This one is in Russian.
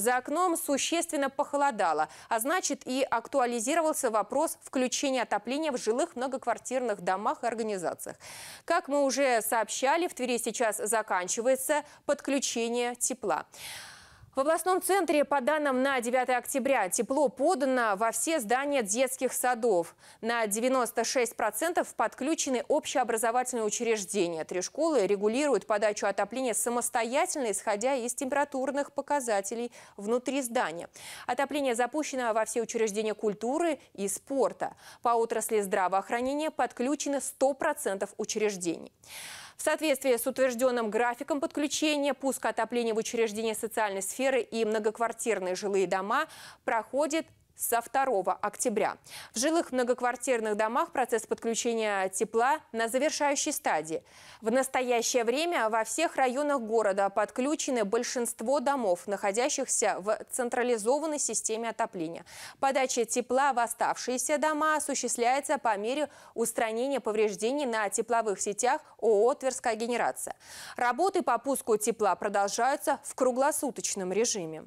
За окном существенно похолодало, а значит и актуализировался вопрос включения отопления в жилых многоквартирных домах и организациях. Как мы уже сообщали, в Твери сейчас заканчивается подключение тепла. В областном центре, по данным на 9 октября, тепло подано во все здания детских садов. На 96% подключены общеобразовательные учреждения. Три школы регулируют подачу отопления самостоятельно, исходя из температурных показателей внутри здания. Отопление запущено во все учреждения культуры и спорта. По отрасли здравоохранения подключено 100% учреждений. В соответствии с утвержденным графиком подключения пуск отопления в учреждения социальной сферы и многоквартирные жилые дома проходит со 2 октября. В жилых многоквартирных домах процесс подключения тепла на завершающей стадии. В настоящее время во всех районах города подключены большинство домов, находящихся в централизованной системе отопления. Подача тепла в оставшиеся дома осуществляется по мере устранения повреждений на тепловых сетях ООО «Тверская генерация». Работы по пуску тепла продолжаются в круглосуточном режиме.